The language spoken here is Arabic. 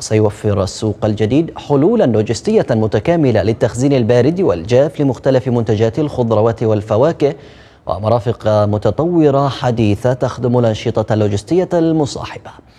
سيوفر السوق الجديد حلولا لوجستية متكاملة للتخزين البارد والجاف لمختلف منتجات الخضروات والفواكه ومرافق متطورة حديثة تخدم الأنشطة اللوجستية المصاحبة